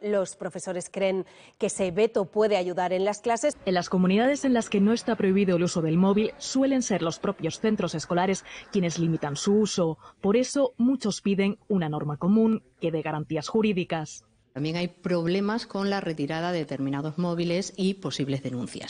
Los profesores creen que ese veto puede ayudar en las clases. En las comunidades en las que no está prohibido el uso del móvil suelen ser los propios centros escolares quienes limitan su uso. Por eso muchos piden una norma común que dé garantías jurídicas. También hay problemas con la retirada de determinados móviles y posibles denuncias.